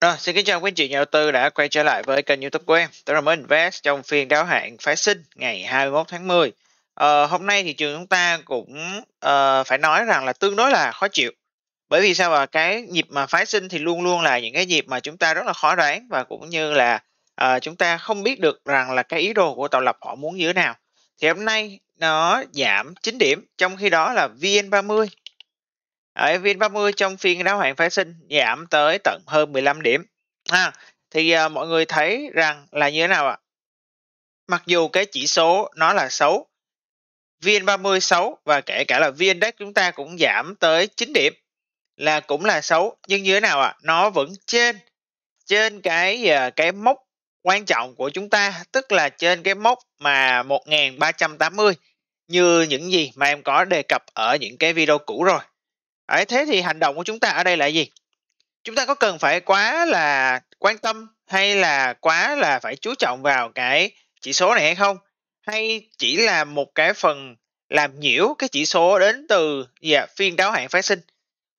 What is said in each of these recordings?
Rồi, xin kính chào quý anh chị nhà đầu tư đã quay trở lại với kênh youtube của em Tôi là mới Invest trong phiên đáo hạn phái sinh ngày 21 tháng 10 ờ, Hôm nay thị trường chúng ta cũng uh, phải nói rằng là tương đối là khó chịu Bởi vì sao mà cái nhịp mà phái sinh thì luôn luôn là những cái nhịp mà chúng ta rất là khó đoán Và cũng như là uh, chúng ta không biết được rằng là cái ý đồ của tạo lập họ muốn như thế nào Thì hôm nay nó giảm 9 điểm trong khi đó là VN30 ở VN30 trong phiên đáo hạn phái sinh giảm tới tận hơn 15 điểm. ha thì à, mọi người thấy rằng là như thế nào ạ? Mặc dù cái chỉ số nó là xấu, VN30 xấu và kể cả là VN Index chúng ta cũng giảm tới 9 điểm là cũng là xấu nhưng như thế nào ạ? Nó vẫn trên trên cái à, cái mốc quan trọng của chúng ta tức là trên cái mốc mà 1380 như những gì mà em có đề cập ở những cái video cũ rồi. Đấy, thế thì hành động của chúng ta ở đây là gì? Chúng ta có cần phải quá là quan tâm hay là quá là phải chú trọng vào cái chỉ số này hay không? Hay chỉ là một cái phần làm nhiễu cái chỉ số đến từ dạ, phiên đáo hạn phát sinh?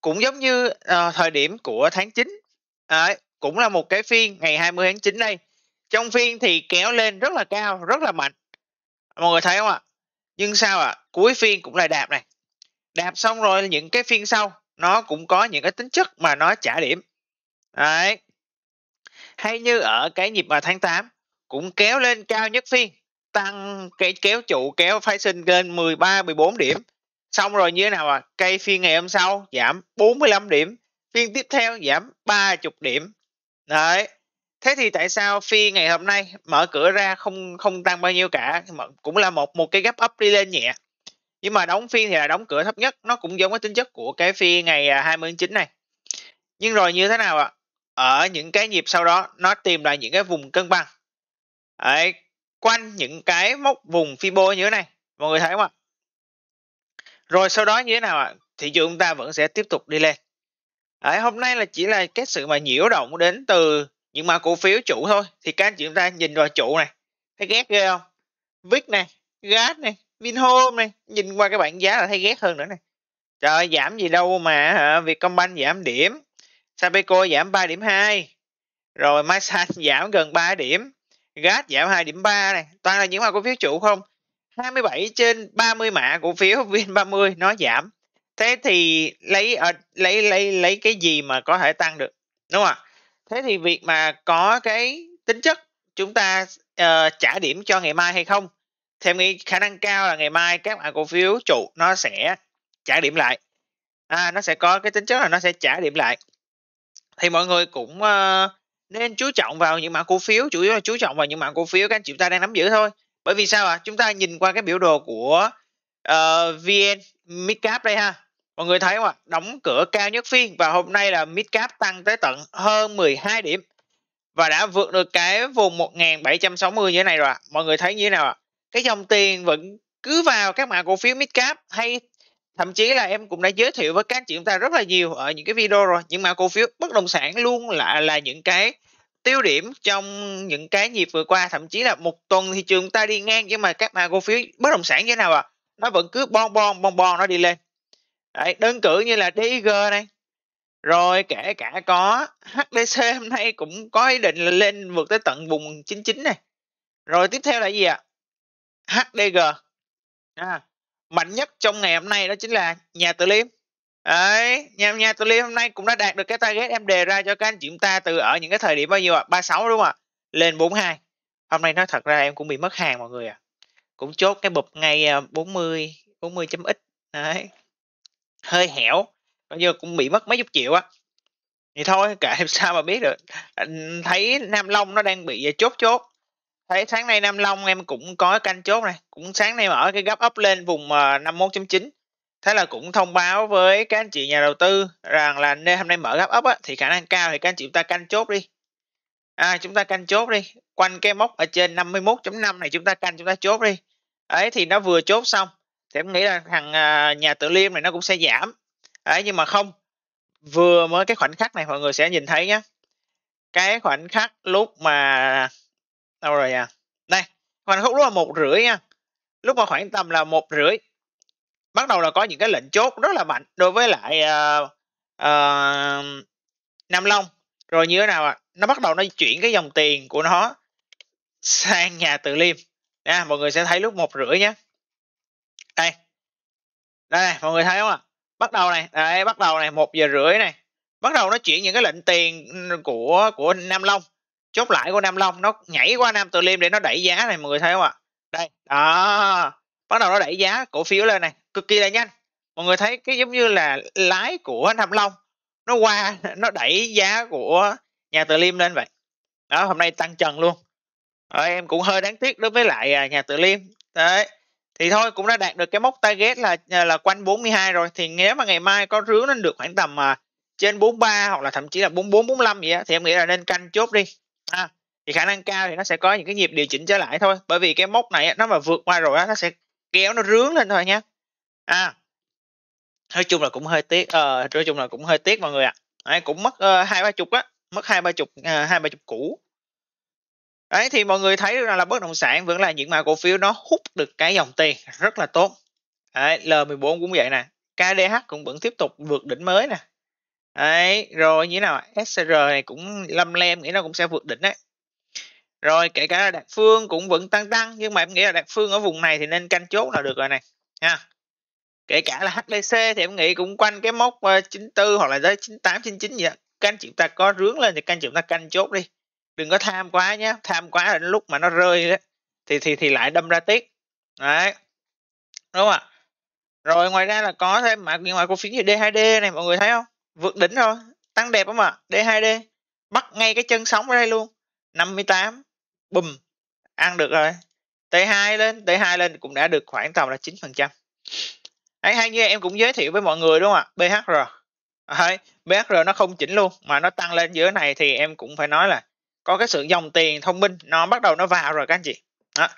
Cũng giống như uh, thời điểm của tháng 9, à, cũng là một cái phiên ngày 20 tháng 9 đây. Trong phiên thì kéo lên rất là cao, rất là mạnh. Mọi người thấy không ạ? Nhưng sao ạ? Cuối phiên cũng lại đạp này đạp xong rồi những cái phiên sau nó cũng có những cái tính chất mà nó trả điểm đấy hay như ở cái nhịp mà tháng 8 cũng kéo lên cao nhất phiên tăng cái kéo trụ kéo phái sinh lên 13 14 điểm xong rồi như thế nào à cây phiên ngày hôm sau giảm 45 điểm phiên tiếp theo giảm 30 điểm đấy thế thì tại sao phi ngày hôm nay mở cửa ra không không tăng bao nhiêu cả cũng là một một cái gap up đi lên nhẹ nhưng mà đóng phiên thì là đóng cửa thấp nhất nó cũng giống cái tính chất của cái phiên ngày 29 à, này nhưng rồi như thế nào ạ ở những cái nhịp sau đó nó tìm lại những cái vùng cân bằng Đấy, quanh những cái mốc vùng Fibo như thế này mọi người thấy không ạ rồi sau đó như thế nào ạ thị trường chúng ta vẫn sẽ tiếp tục đi lên Đấy, hôm nay là chỉ là cái sự mà nhiễu động đến từ những mã cổ phiếu chủ thôi thì các anh chị chúng ta nhìn vào chủ này thấy ghét ghê không vix này gas này Vinhome này nhìn qua cái bảng giá là thấy ghét hơn nữa này trời giảm gì đâu mà hả Vietcombank giảm điểm Sapeco giảm 3 điểm 2 rồi Masan giảm gần 3 điểm GAT giảm 2 điểm 3 này toàn là những mã cổ phiếu chủ không 27 trên 30 mã cổ phiếu VN30 nó giảm thế thì lấy ở ờ, lấy lấy lấy cái gì mà có thể tăng được đúng không ạ thế thì việc mà có cái tính chất chúng ta uh, trả điểm cho ngày mai hay không theo nghĩ khả năng cao là ngày mai các mã cổ phiếu trụ nó sẽ trả điểm lại à, nó sẽ có cái tính chất là nó sẽ trả điểm lại thì mọi người cũng uh, nên chú trọng vào những mã cổ phiếu chủ yếu là chú trọng vào những mã cổ phiếu các anh chị ta đang nắm giữ thôi bởi vì sao ạ à? chúng ta nhìn qua cái biểu đồ của uh, ờ, vn midcap đây ha mọi người thấy không ạ à? đóng cửa cao nhất phiên và hôm nay là midcap tăng tới tận hơn 12 điểm và đã vượt được cái vùng 1760 như thế này rồi ạ à. mọi người thấy như thế nào ạ à? cái dòng tiền vẫn cứ vào các mã cổ phiếu midcap hay thậm chí là em cũng đã giới thiệu với các anh chị chúng ta rất là nhiều ở những cái video rồi những mã cổ phiếu bất động sản luôn là là những cái tiêu điểm trong những cái nhịp vừa qua thậm chí là một tuần thị trường ta đi ngang nhưng mà các mã cổ phiếu bất động sản như thế nào ạ à? nó vẫn cứ bon bon bon bon nó đi lên Đấy, đơn cử như là DIG này rồi kể cả có HDC hôm nay cũng có ý định là lên vượt tới tận vùng 99 này rồi tiếp theo là gì ạ à? HDG à, mạnh nhất trong ngày hôm nay đó chính là nhà tự liêm Đấy, nhà, nhà tự liêm hôm nay cũng đã đạt được cái target em đề ra cho các anh chị chúng ta từ ở những cái thời điểm bao nhiêu ạ? À? 36 đúng không ạ? À? Lên 42. Hôm nay nói thật ra em cũng bị mất hàng mọi người ạ. À. Cũng chốt cái bụp ngay 40 à, 40.x. Đấy. Hơi hẻo. Bây giờ cũng bị mất mấy chục triệu á. Thì thôi, cả em sao mà biết được. thấy Nam Long nó đang bị chốt chốt thấy sáng nay Nam Long em cũng có canh chốt này cũng sáng nay mở cái gấp up lên vùng 51.9 ờ, thế là cũng thông báo với các anh chị nhà đầu tư rằng là nên hôm nay mở gấp up á, thì khả năng cao thì các anh chị chúng ta canh chốt đi à, chúng ta canh chốt đi quanh cái mốc ở trên 51.5 này chúng ta canh chúng ta chốt đi ấy thì nó vừa chốt xong thì em nghĩ là thằng ờ, nhà tự liêm này nó cũng sẽ giảm ấy nhưng mà không vừa mới cái khoảnh khắc này mọi người sẽ nhìn thấy nhé cái khoảnh khắc lúc mà đâu rồi à đây khoảnh khúc lúc là một rưỡi nha lúc mà khoảng tầm là một rưỡi bắt đầu là có những cái lệnh chốt rất là mạnh đối với lại uh, uh, nam long rồi như thế nào ạ à? nó bắt đầu nó chuyển cái dòng tiền của nó sang nhà tự liêm nha mọi người sẽ thấy lúc một rưỡi nhé đây đây này, mọi người thấy không ạ à? bắt đầu này đấy bắt đầu này một giờ rưỡi này bắt đầu nó chuyển những cái lệnh tiền của của nam long chốt lãi của nam long nó nhảy qua nam từ liêm để nó đẩy giá này mọi người thấy không ạ đây đó bắt đầu nó đẩy giá cổ phiếu lên này cực kỳ là nhanh mọi người thấy cái giống như là lái của nam long nó qua nó đẩy giá của nhà tự liêm lên vậy đó hôm nay tăng trần luôn Ở ờ, em cũng hơi đáng tiếc đối với lại à, nhà tự liêm đấy thì thôi cũng đã đạt được cái mốc target là à, là quanh 42 rồi thì nếu mà ngày mai có rướng lên được khoảng tầm à, trên 43 hoặc là thậm chí là 44 45 gì á thì em nghĩ là nên canh chốt đi ha thì khả năng cao thì nó sẽ có những cái nhịp điều chỉnh trở lại thôi bởi vì cái mốc này nó mà vượt qua rồi á nó sẽ kéo nó rướng lên thôi nhé à nói chung là cũng hơi tiếc ờ uh, nói chung là cũng hơi tiếc mọi người ạ à. cũng mất ờ, hai ba chục á mất hai ba chục à, hai ba chục cũ đấy thì mọi người thấy được là, là bất động sản vẫn là những mã cổ phiếu nó hút được cái dòng tiền rất là tốt đấy, L14 cũng vậy nè KDH cũng vẫn tiếp tục vượt đỉnh mới nè Đấy, rồi như thế nào? SCR này cũng lâm lem nghĩ nó cũng sẽ vượt đỉnh đấy. Rồi kể cả là Đạt Phương cũng vẫn tăng tăng nhưng mà em nghĩ là Đạt Phương ở vùng này thì nên canh chốt là được rồi này ha. Kể cả là HDC thì em nghĩ cũng quanh cái mốc 94 ờ, hoặc là tới 98 99 gì đó. Các anh chị ta có rướng lên thì các anh chị ta canh chốt đi. Đừng có tham quá nhé, tham quá là đến lúc mà nó rơi đó. thì thì thì lại đâm ra tiếc. Đấy. Đúng không ạ? Rồi ngoài ra là có thêm mà ngoài cổ phiếu như D2D này mọi người thấy không? vượt đỉnh rồi tăng đẹp lắm à D2D bắt ngay cái chân sóng ở đây luôn 58 bùm ăn được rồi T2 lên T2 lên cũng đã được khoảng tầm là 9 phần trăm Đấy, hay như em cũng giới thiệu với mọi người đúng không ạ BHR Đấy, à, BHR nó không chỉnh luôn mà nó tăng lên giữa này thì em cũng phải nói là có cái sự dòng tiền thông minh nó bắt đầu nó vào rồi các anh chị đó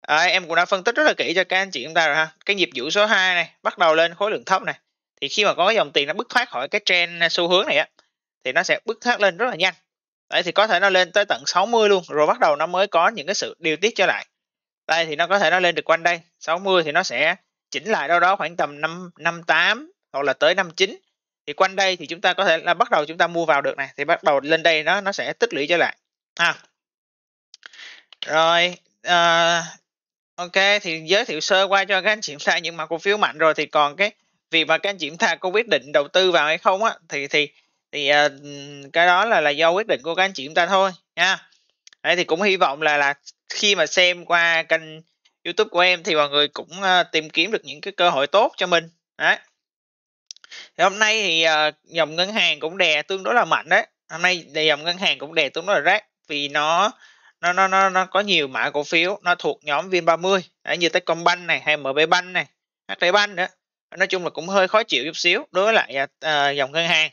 à, em cũng đã phân tích rất là kỹ cho các anh chị chúng ta rồi ha cái nhịp giữ số 2 này bắt đầu lên khối lượng thấp này thì khi mà có cái dòng tiền nó bứt thoát khỏi cái trend xu hướng này á thì nó sẽ bứt thoát lên rất là nhanh đấy thì có thể nó lên tới tận 60 luôn rồi bắt đầu nó mới có những cái sự điều tiết trở lại đây thì nó có thể nó lên được quanh đây 60 thì nó sẽ chỉnh lại đâu đó khoảng tầm 5 58 hoặc là tới 59 thì quanh đây thì chúng ta có thể là bắt đầu chúng ta mua vào được này thì bắt đầu lên đây nó nó sẽ tích lũy trở lại ha à. rồi uh, ok thì giới thiệu sơ qua cho các anh chị ta những mã cổ phiếu mạnh rồi thì còn cái việc mà các anh chị chúng ta có quyết định đầu tư vào hay không á thì thì thì ờ, cái đó là là do quyết định của các anh chị chúng ta thôi nha Đấy, thì cũng hy vọng là là khi mà xem qua kênh YouTube của em thì mọi người cũng ờ, tìm kiếm được những cái cơ hội tốt cho mình đấy thì hôm nay thì ờ, dòng ngân hàng cũng đè tương đối là mạnh đấy hôm nay dòng ngân hàng cũng đè tương đối là rác vì nó nó nó nó nó có nhiều mã cổ phiếu nó thuộc nhóm VN30 đấy như Techcombank này hay MB Bank này HT Bank nữa nói chung là cũng hơi khó chịu chút xíu đối với lại à, à dòng ngân hàng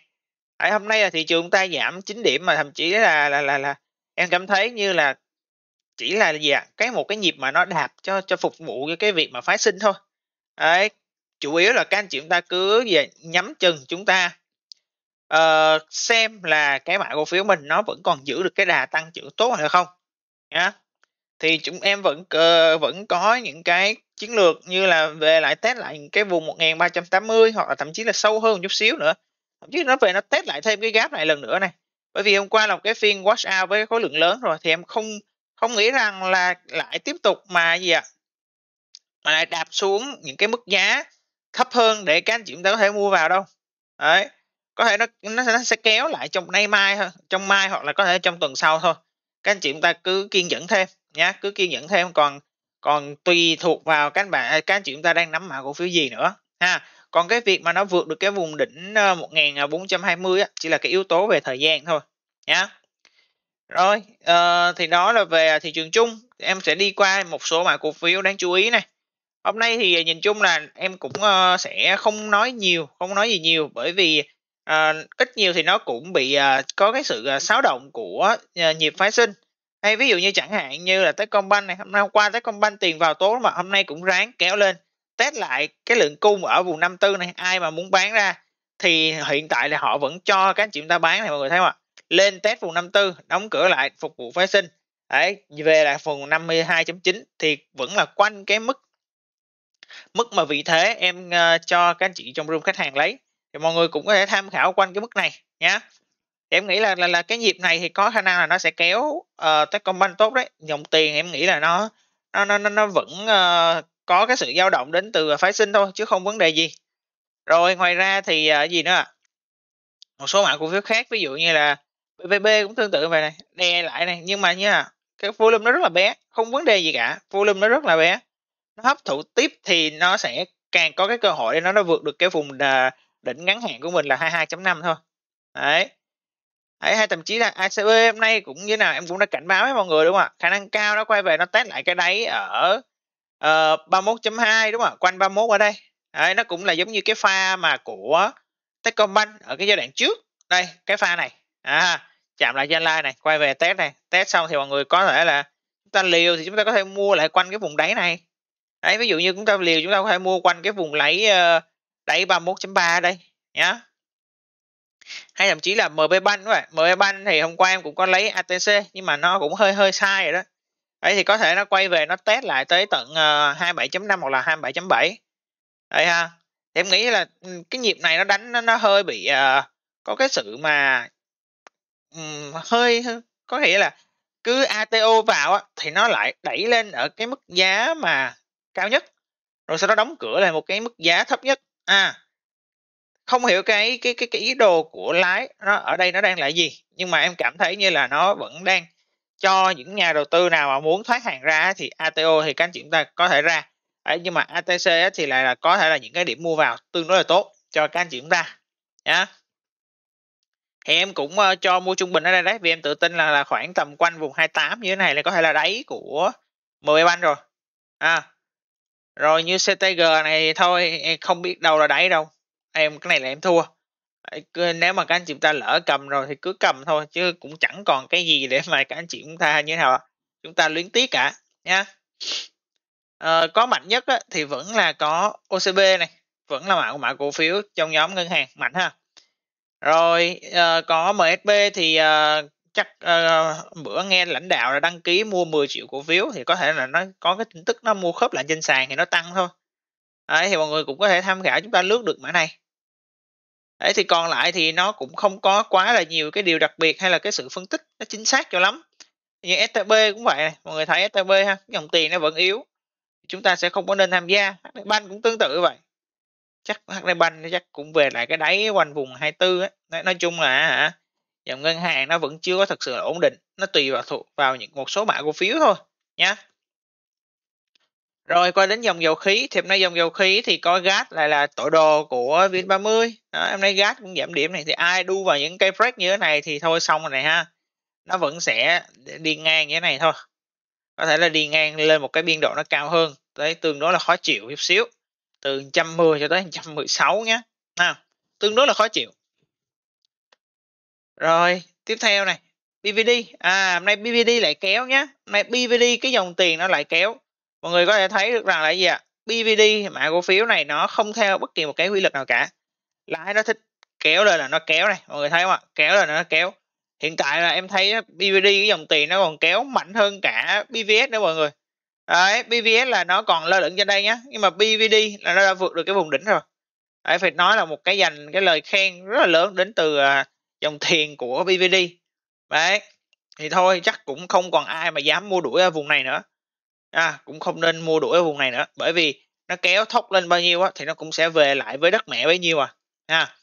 tại hôm nay là thị trường ta giảm 9 điểm mà thậm chí là là là, là em cảm thấy như là chỉ là gì ạ à? cái một cái nhịp mà nó đạp cho cho phục vụ cho cái việc mà phái sinh thôi đấy chủ yếu là các anh chị chúng ta cứ gì nhắm chừng chúng ta uh, xem là cái mã cổ phiếu mình nó vẫn còn giữ được cái đà tăng trưởng tốt hay không nhá yeah. thì chúng em vẫn uh, vẫn có những cái chiến lược như là về lại test lại cái vùng 1380 hoặc là thậm chí là sâu hơn một chút xíu nữa thậm chí nó về nó test lại thêm cái gap này lần nữa này bởi vì hôm qua là một cái phiên wash out với khối lượng lớn rồi thì em không không nghĩ rằng là lại tiếp tục mà gì ạ mà lại đạp xuống những cái mức giá thấp hơn để các anh chị chúng ta có thể mua vào đâu đấy có thể nó nó nó sẽ kéo lại trong nay mai thôi trong mai hoặc là có thể trong tuần sau thôi các anh chị chúng ta cứ kiên nhẫn thêm nhé cứ kiên nhẫn thêm còn còn tùy thuộc vào các bạn à, các chị chúng ta đang nắm mã cổ phiếu gì nữa ha còn cái việc mà nó vượt được cái vùng đỉnh 1420 ờ, à, á, chỉ là cái yếu tố về thời gian thôi nhá rồi uh, thì đó là về thị trường chung em sẽ đi qua một số mã cổ phiếu đáng chú ý này hôm nay thì nhìn chung là em cũng uh, sẽ không nói nhiều không nói gì nhiều bởi vì uh, ít nhiều thì nó cũng bị uh, có cái sự uh, xáo động của uh, nhịp phái sinh hay ví dụ như chẳng hạn như là Techcombank này hôm nay hôm qua Techcombank tiền vào tốt mà hôm nay cũng ráng kéo lên test lại cái lượng cung ở vùng 54 này ai mà muốn bán ra thì hiện tại là họ vẫn cho các anh chị chúng ta bán này mọi người thấy không ạ lên test vùng 54 đóng cửa lại phục vụ phái sinh đấy về lại phần 52.9 thì vẫn là quanh cái mức mức mà vị thế em uh, cho các anh chị trong room khách hàng lấy thì mọi người cũng có thể tham khảo quanh cái mức này nhé em nghĩ là là, là cái dịp này thì có khả năng là nó sẽ kéo uh, ờ, Techcombank tốt đấy dòng tiền em nghĩ là nó nó nó nó vẫn uh, có cái sự dao động đến từ phái sinh thôi chứ không vấn đề gì rồi ngoài ra thì uh, gì nữa một số mã cổ phiếu khác ví dụ như là BVB cũng tương tự vậy này đè lại này nhưng mà là cái volume nó rất là bé không vấn đề gì cả volume nó rất là bé nó hấp thụ tiếp thì nó sẽ càng có cái cơ hội để nó nó vượt được cái vùng đỉnh ngắn hạn của mình là 22.5 thôi đấy Đấy, hay thậm chí là ACB hôm nay cũng như nào em cũng đã cảnh báo với mọi người đúng không ạ khả năng cao nó quay về nó test lại cái đáy ở uh, ờ, 31.2 đúng không ạ quanh 31 ở đây Đấy, nó cũng là giống như cái pha mà của Techcombank ở cái giai đoạn trước đây cái pha này à, chạm lại danh lai này quay về test này test xong thì mọi người có thể là chúng ta liều thì chúng ta có thể mua lại quanh cái vùng đáy này đấy ví dụ như chúng ta liều chúng ta có thể mua quanh cái vùng lấy ờ, đáy 31.3 đây nhá hay thậm chí là MB Bank các bạn MB Bank thì hôm qua em cũng có lấy ATC nhưng mà nó cũng hơi hơi sai rồi đó đấy thì có thể nó quay về nó test lại tới tận uh, ờ, 27.5 hoặc là 27.7 đấy ha thì em nghĩ là ừ, cái nhịp này nó đánh nó, nó hơi bị uh, có cái sự mà um, hơi có nghĩa là cứ ATO vào á, thì nó lại đẩy lên ở cái mức giá mà cao nhất rồi sau đó đóng cửa lại một cái mức giá thấp nhất à không hiểu cái cái cái, cái ý đồ của lái nó ở đây nó đang là gì nhưng mà em cảm thấy như là nó vẫn đang cho những nhà đầu tư nào mà muốn thoát hàng ra thì ATO thì các anh chị chúng ta có thể ra Đấy, nhưng mà ATC thì lại là có thể là những cái điểm mua vào tương đối là tốt cho các anh chị chúng ta nhá thì em cũng ờ, cho mua trung bình ở đây đấy vì em tự tin là là khoảng tầm quanh vùng 28 như thế này là có thể là đáy của MB Bank rồi à rồi như CTG này thôi không biết đâu là đáy đâu em cái này là em thua nếu mà các anh chị ta lỡ cầm rồi thì cứ cầm thôi chứ cũng chẳng còn cái gì để mà các anh chị chúng ta như thế nào chúng ta luyến tiếc cả nha à, ờ, có mạnh nhất á, thì vẫn là có OCB này vẫn là mã mã cổ phiếu trong nhóm ngân hàng mạnh ha rồi à, có MSB thì à, chắc à, bữa nghe lãnh đạo là đăng ký mua 10 triệu cổ phiếu thì có thể là nó có cái tin tức nó mua khớp lại trên sàn thì nó tăng thôi Đấy, thì mọi người cũng có thể tham khảo chúng ta lướt được mã này đấy thì còn lại thì nó cũng không có quá là nhiều cái điều đặc biệt hay là cái sự phân tích nó chính xác cho lắm như STB cũng vậy mọi người thấy STB ha dòng tiền nó vẫn yếu chúng ta sẽ không có nên tham gia ban cũng tương tự vậy chắc HDBank chắc cũng về lại cái đáy quanh vùng 24 ấy. Nói, nói chung là hả dòng ngân hàng nó vẫn chưa có thật sự ổn định nó tùy vào thuộc vào những một số mã cổ phiếu thôi nhé rồi qua đến dòng dầu khí thì hôm nay dòng dầu khí thì coi gas lại là tội đồ của vin 30 đó, em nay gas cũng giảm điểm này thì ai đu vào những cây break như thế này thì thôi xong rồi này ha nó vẫn sẽ đi ngang như thế này thôi có thể là đi ngang lên một cái biên độ nó cao hơn đấy tương đối là khó chịu chút xíu từ 110 cho tới 116 nhé à, tương đối là khó chịu rồi tiếp theo này BVD à hôm nay BVD lại kéo nhé hôm nay BVD cái dòng tiền nó lại kéo mọi người có thể thấy được rằng là gì ạ BVD mã cổ phiếu này nó không theo bất kỳ một cái quy luật nào cả lãi nó thích kéo lên là nó kéo này mọi người thấy không ạ kéo lên là nó kéo hiện tại là em thấy BVD cái dòng tiền nó còn kéo mạnh hơn cả BVS nữa mọi người đấy BVS là nó còn lơ lửng trên đây nhá nhưng mà BVD là nó đã vượt được cái vùng đỉnh rồi đấy phải nói là một cái dành cái lời khen rất là lớn đến từ à, dòng tiền của BVD đấy thì thôi chắc cũng không còn ai mà dám mua đuổi ở vùng này nữa à, cũng không nên mua đuổi ở vùng này nữa bởi vì nó kéo thốc lên bao nhiêu á thì nó cũng sẽ về lại với đất mẹ bấy nhiêu à ha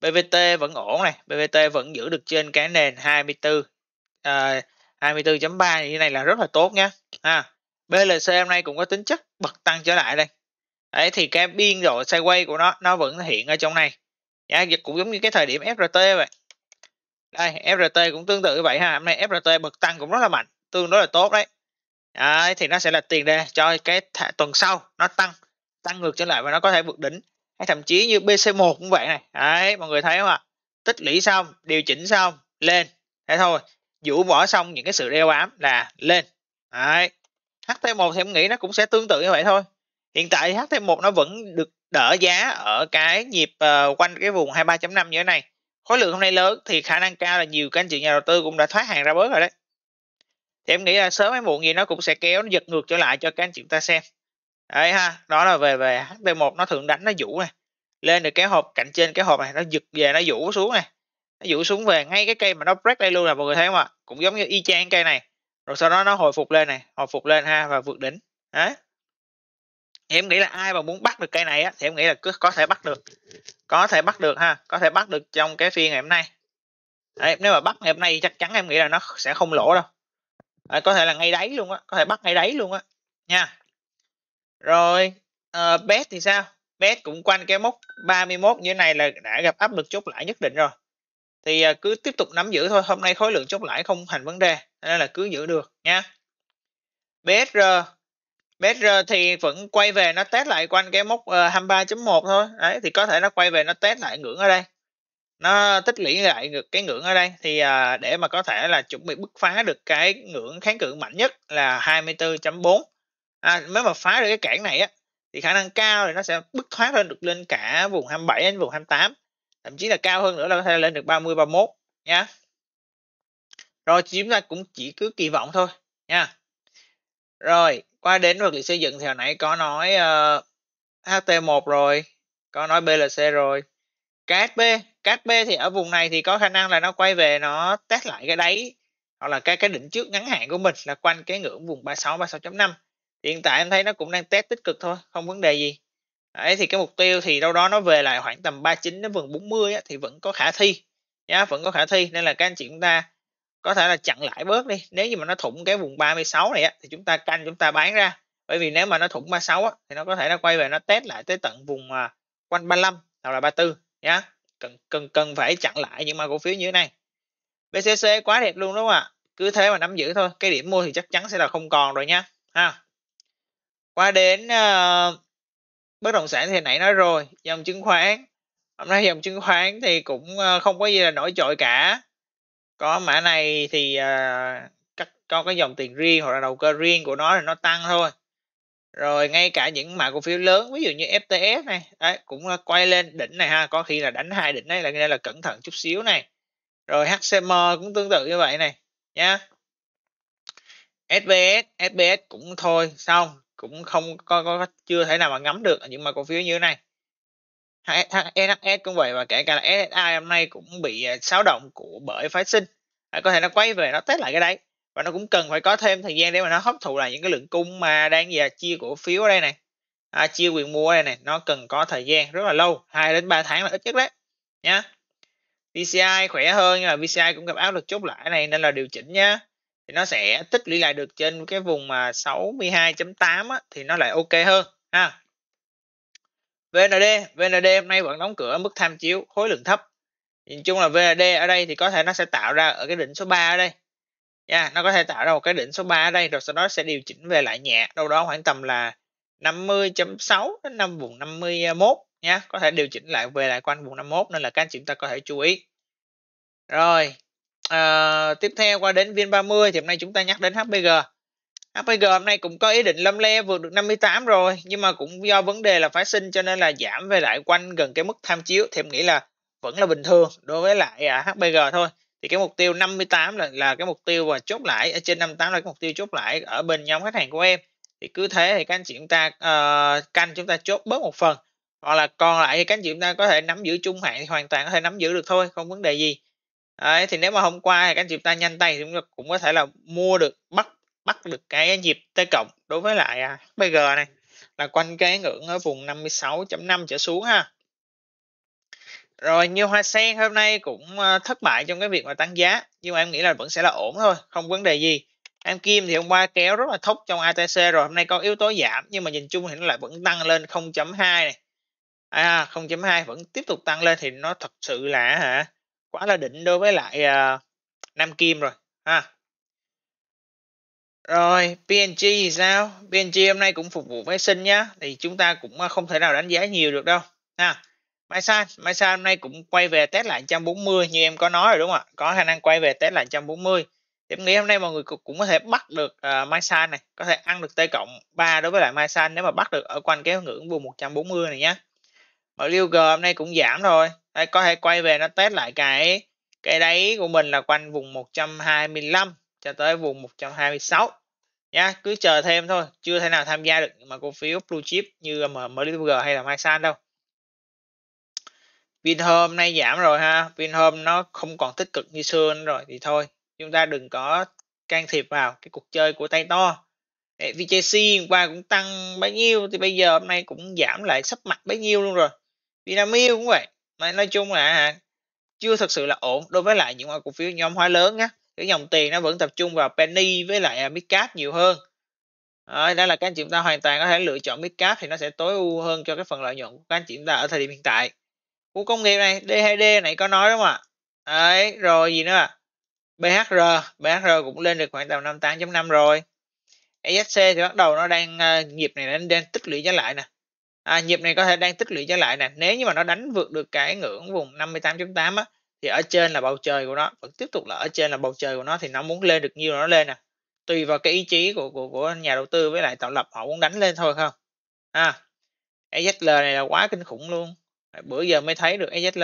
BVT vẫn ổn này BVT vẫn giữ được trên cái nền 24 à, 24.3 như này là rất là tốt nha ha BLC hôm nay cũng có tính chất bật tăng trở lại đây đấy thì cái biên độ sideways của nó nó vẫn hiện ở trong này giá dịch cũng giống như cái thời điểm FRT vậy đây FRT cũng tương tự như vậy ha hôm nay FRT bật tăng cũng rất là mạnh tương đối là tốt đấy Đấy, thì nó sẽ là tiền đề cho cái th- tuần sau nó tăng tăng ngược trở lại và nó có thể vượt đỉnh hay thậm chí như BC1 cũng vậy này đấy mọi người thấy không ạ tích lũy xong điều chỉnh xong lên thế thôi vũ bỏ xong những cái sự đeo ám là lên đấy HT1 thì em nghĩ nó cũng sẽ tương tự như vậy thôi hiện tại HT1 nó vẫn được đỡ giá ở cái nhịp uh, quanh cái vùng 23.5 như thế này khối lượng hôm nay lớn thì khả năng cao là nhiều các anh chị nhà đầu tư cũng đã thoát hàng ra bớt rồi đấy thì em nghĩ là sớm hay muộn gì nó cũng sẽ kéo nó giật ngược trở lại cho các anh chị ta xem đấy ha đó là về về ht 1 nó thường đánh nó vũ này lên được cái hộp cạnh trên cái hộp này nó giật về nó vũ xuống này nó vũ xuống về ngay cái cây mà nó break đây luôn là mọi người thấy không ạ cũng giống như y chang cây này rồi sau đó nó hồi phục lên này hồi phục lên ha và vượt đỉnh đấy em nghĩ là ai mà muốn bắt được cây này á thì em nghĩ là cứ có thể bắt được có thể bắt được ha có thể bắt được trong cái phiên ngày hôm nay đấy, nếu mà bắt ngày hôm nay chắc chắn em nghĩ là nó sẽ không lỗ đâu à, có thể là ngay đáy luôn á có thể bắt ngay đáy luôn á nha rồi uh, ờ, bet thì sao bet cũng quanh cái mốc 31 như thế này là đã gặp áp lực chốt lãi nhất định rồi thì uh, cứ tiếp tục nắm giữ thôi hôm nay khối lượng chốt lãi không thành vấn đề nên là cứ giữ được nha BSR BSR thì vẫn quay về nó test lại quanh cái mốc uh, 23.1 thôi đấy thì có thể nó quay về nó test lại ngưỡng ở đây nó tích lũy lại được cái ngưỡng ở đây thì à, để mà có thể là chuẩn bị bứt phá được cái ngưỡng kháng cự mạnh nhất là 24.4 à, nếu mà phá được cái cản này á thì khả năng cao thì nó sẽ bứt thoát lên được lên cả vùng 27 đến vùng 28 thậm chí là cao hơn nữa là có thể lên được 30 31 nha rồi chúng ta cũng chỉ cứ kỳ vọng thôi nha rồi qua đến vật liệu xây dựng thì hồi nãy có nói uh, ờ, HT1 rồi có nói BLC rồi KSB cat b thì ở vùng này thì có khả năng là nó quay về nó test lại cái đáy hoặc là cái cái đỉnh trước ngắn hạn của mình là quanh cái ngưỡng vùng 36 36.5 hiện tại em thấy nó cũng đang test tích cực thôi không vấn đề gì Đấy, thì cái mục tiêu thì đâu đó nó về lại khoảng tầm 39 đến vùng 40 á, thì vẫn có khả thi nhá vẫn có khả thi nên là các anh chị chúng ta có thể là chặn lại bớt đi nếu như mà nó thủng cái vùng 36 này á, thì chúng ta canh chúng ta bán ra bởi vì nếu mà nó thủng 36 á, thì nó có thể nó quay về nó test lại tới tận vùng uh, quanh 35 hoặc là 34 nhá cần cần cần phải chặn lại những mã cổ phiếu như thế này BCC quá đẹp luôn đúng không ạ cứ thế mà nắm giữ thôi cái điểm mua thì chắc chắn sẽ là không còn rồi nha ha qua đến uh, bất động sản thì nãy nói rồi dòng chứng khoán hôm nay dòng chứng khoán thì cũng uh, không có gì là nổi trội cả có mã này thì uh, ờ, các có cái dòng tiền riêng hoặc là đầu cơ riêng của nó thì nó tăng thôi rồi ngay cả những mã cổ phiếu lớn ví dụ như FTS này đấy, cũng quay lên đỉnh này ha có khi là đánh hai đỉnh này là nên là cẩn thận chút xíu này rồi HCM cũng tương tự như vậy này nhá SBS SBS cũng thôi xong cũng không có, có, có chưa thể nào mà ngắm được những mã cổ phiếu như thế này NHS cũng vậy và kể cả là SSI hôm nay cũng bị à, xáo động của bởi phái sinh à, có thể nó quay về nó test lại cái đấy và nó cũng cần phải có thêm thời gian để mà nó hấp thụ lại những cái lượng cung mà đang giờ à, chia cổ phiếu ở đây này à, chia quyền mua ở đây này nó cần có thời gian rất là lâu 2 đến 3 tháng là ít nhất đấy nhá VCI khỏe hơn nhưng mà VCI cũng gặp áp lực chốt lại này nên là điều chỉnh nhá thì nó sẽ tích lũy lại được trên cái vùng mà 62.8 á, thì nó lại ok hơn ha VND VND hôm nay vẫn đóng cửa ở mức tham chiếu khối lượng thấp nhìn chung là VND ở đây thì có thể nó sẽ tạo ra ở cái đỉnh số 3 ở đây nha nó có thể tạo ra một cái đỉnh số 3 ở đây rồi sau đó sẽ điều chỉnh về lại nhẹ đâu đó khoảng tầm là 50.6 đến năm vùng 51 nha có thể điều chỉnh lại về lại quanh vùng 51 nên là các anh chị ta có thể chú ý rồi à, tiếp theo qua đến viên 30 thì hôm nay chúng ta nhắc đến HPG HPG hôm nay cũng có ý định lâm le vượt được 58 rồi nhưng mà cũng do vấn đề là phái sinh cho nên là giảm về lại quanh gần cái mức tham chiếu thì em nghĩ là vẫn là bình thường đối với lại à, HPG thôi thì cái mục tiêu 58 là là cái mục tiêu và chốt lại ở trên 58 là cái mục tiêu chốt lại ở bên nhóm khách hàng của em thì cứ thế thì các anh chị chúng ta uh, canh chúng ta chốt bớt một phần hoặc là còn lại thì các anh chị chúng ta có thể nắm giữ trung hạn thì hoàn toàn có thể nắm giữ được thôi không vấn đề gì Đấy, thì nếu mà hôm qua thì các anh chị chúng ta nhanh tay thì chúng ta cũng có thể là mua được bắt bắt được cái nhịp T cộng đối với lại bây à, giờ này là quanh cái ngưỡng ở vùng 56.5 trở xuống ha rồi nhiều hoa sen hôm nay cũng ờ, thất bại trong cái việc mà tăng giá nhưng mà em nghĩ là vẫn sẽ là ổn thôi, không vấn đề gì. Em Kim thì hôm qua kéo rất là thốc trong ATC rồi, hôm nay có yếu tố giảm nhưng mà nhìn chung thì nó lại vẫn tăng lên 0.2 này. À 0.2 vẫn tiếp tục tăng lên thì nó thật sự là hả? Quá là đỉnh đối với lại uh, Nam Kim rồi ha. Rồi, PNG thì sao? PNG hôm nay cũng phục vụ phái sinh nhá, thì chúng ta cũng ờ, không thể nào đánh giá nhiều được đâu ha Mai San, Mai San hôm nay cũng quay về test lại 140 như em có nói rồi đúng không ạ? Có khả năng quay về test lại 140. Thì em nghĩ hôm nay mọi người cũng có thể bắt được uh, Mai San này, có thể ăn được T cộng 3 đối với lại Mai San nếu mà bắt được ở quanh cái ngưỡng vùng 140 này nhé. Mở liêu G hôm nay cũng giảm rồi. Đây, có thể quay về nó test lại cái cái đáy của mình là quanh vùng 125 cho tới vùng 126 nha cứ chờ thêm thôi chưa thể nào tham gia được mà cổ phiếu blue chip như mở MLG hay là Mai San đâu Vinhome nay giảm rồi ha Vinhome nó không còn tích cực như xưa nữa rồi thì thôi chúng ta đừng có can thiệp vào cái cuộc chơi của tay to VJC hôm qua cũng tăng bấy nhiêu thì bây giờ hôm nay cũng giảm lại sắp mặt bấy nhiêu luôn rồi Vinamilk cũng vậy mà nói chung là chưa thật sự là ổn đối với lại những cổ phiếu nhóm hóa lớn nhá cái dòng tiền nó vẫn tập trung vào penny với lại à, midcap nhiều hơn à, đó là các anh chị chúng ta hoàn toàn có thể lựa chọn midcap thì nó sẽ tối ưu hơn cho cái phần lợi nhuận của các anh chị chúng ta ở thời điểm hiện tại khu công nghiệp này D2D này có nói đúng không ạ đấy rồi gì nữa BHR BHR cũng lên được khoảng tầm 58.5 rồi ESC thì bắt đầu nó đang ờ, nhịp này đang, đang tích lũy trở lại nè à, nhịp này có thể đang tích lũy trở lại nè nếu như mà nó đánh vượt được cái ngưỡng vùng 58.8 á thì ở trên là bầu trời của nó vẫn tiếp tục là ở trên là bầu trời của nó thì nó muốn lên được nhiêu nó lên nè tùy vào cái ý chí của của của nhà đầu tư với lại tạo lập họ muốn đánh lên thôi không à SL này là quá kinh khủng luôn bữa giờ mới thấy được SSL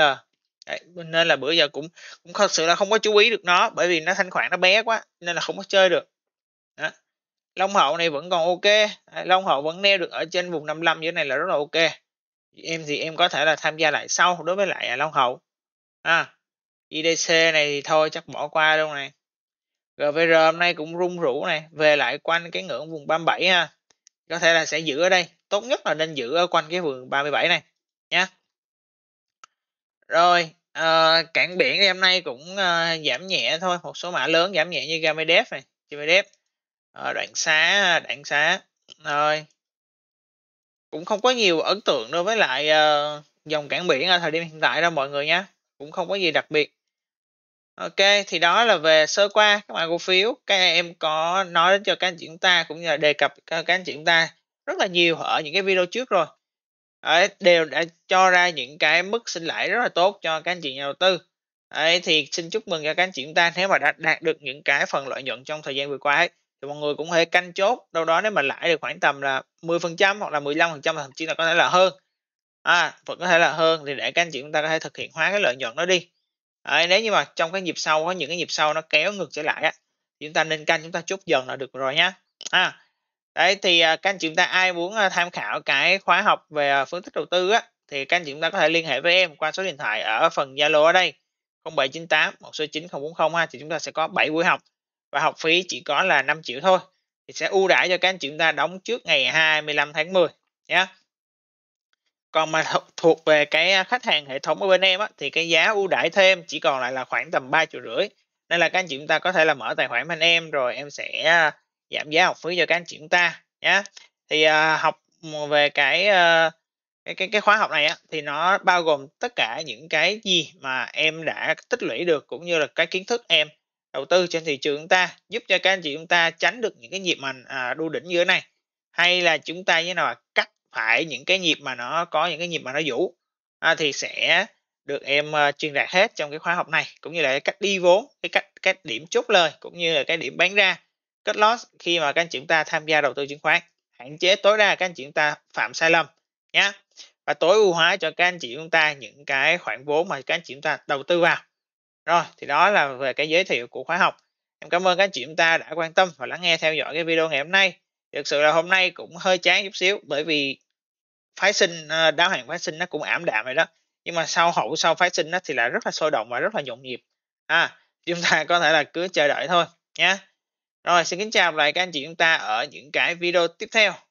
Đấy, nên là bữa giờ cũng cũng thật sự là không có chú ý được nó bởi vì nó thanh khoản nó bé quá nên là không có chơi được đó. Long hậu này vẫn còn ok Long hậu vẫn neo được ở trên vùng 55 như thế này là rất là ok em thì em có thể là tham gia lại sau đối với lại à, Long hậu à, IDC này thì thôi chắc bỏ qua đâu này GVR hôm nay cũng rung rủ này về lại quanh cái ngưỡng vùng 37 ha có thể là sẽ giữ ở đây tốt nhất là nên giữ ở quanh cái vùng 37 này nhé rồi, ờ, cảng biển thì hôm nay cũng ờ, giảm nhẹ thôi, một số mã lớn giảm nhẹ như Gamedev này, Gamedev, ờ, đoạn xá, đoạn xá, rồi cũng không có nhiều ấn tượng đối với lại uh, dòng cảng biển ở thời điểm hiện tại đâu mọi người nhé, cũng không có gì đặc biệt. Ok, thì đó là về sơ qua các mã cổ phiếu. Các em có nói cho các anh chị chúng ta cũng như là đề cập các anh chị chúng ta rất là nhiều ở những cái video trước rồi. Đấy, đều đã cho ra những cái mức sinh lãi rất là tốt cho các anh chị nhà đầu tư Đấy, thì xin chúc mừng cho các anh chị chúng ta nếu mà đã đạt được những cái phần lợi nhuận trong thời gian vừa qua ấy, thì mọi người cũng thể canh chốt đâu đó nếu mà lãi được khoảng tầm là 10% hoặc là 15% thậm chí là có thể là hơn à, vẫn có thể là hơn thì để các anh chị chúng ta có thể thực hiện hóa cái lợi nhuận đó đi à, nếu như mà trong cái nhịp sau có những cái nhịp sau nó kéo ngược trở lại á, chúng ta nên canh chúng ta chốt dần là được rồi nhá à, đấy thì à, các anh chị chúng ta ai muốn à, tham khảo cái khóa học về à, phân tích đầu tư á thì các anh chị chúng ta có thể liên hệ với em qua số điện thoại ở phần Zalo ở đây 0798 169 ha thì chúng ta sẽ có 7 buổi học và học phí chỉ có là 5 triệu thôi thì sẽ ưu đãi cho các anh chị chúng ta đóng trước ngày 25 tháng 10 nhé còn mà thuộc về cái khách hàng hệ thống ở bên em á, thì cái giá ưu đãi thêm chỉ còn lại là khoảng tầm 3 triệu rưỡi nên là các anh chị chúng ta có thể là mở tài khoản bên em rồi em sẽ giảm giá học phí cho các anh chị chúng ta nhé thì à, học về cái à, cái cái cái khóa học này á, thì nó bao gồm tất cả những cái gì mà em đã tích lũy được cũng như là cái kiến thức em đầu tư trên thị trường chúng ta giúp cho các anh chị chúng ta tránh được những cái nhịp mà à, đu đỉnh như thế này hay là chúng ta như nào cắt phải những cái nhịp mà nó có những cái nhịp mà nó vũ à, thì sẽ được em uh, truyền đạt hết trong cái khóa học này cũng như là cái cách đi vốn cái cách cách điểm chốt lời cũng như là cái điểm bán ra cắt loss khi mà các anh chị chúng ta tham gia đầu tư chứng khoán. Hạn chế tối đa các anh chị chúng ta phạm sai lầm nhé. Và tối ưu hóa cho các anh chị chúng ta những cái khoản vốn mà các anh chị chúng ta đầu tư vào. Rồi, thì đó là về cái giới thiệu của khóa học. Em cảm ơn các anh chị chúng ta đã quan tâm và lắng nghe theo dõi cái video ngày hôm nay. Thực sự là hôm nay cũng hơi chán chút xíu bởi vì phái sinh ờ, đáo hạn phái sinh nó cũng ảm đạm rồi đó nhưng mà sau hậu sau phái sinh đó thì là rất là sôi động và rất là nhộn nhịp à chúng ta có thể là cứ chờ đợi thôi nhé rồi xin kính chào lại các anh chị chúng ta ở những cái video tiếp theo.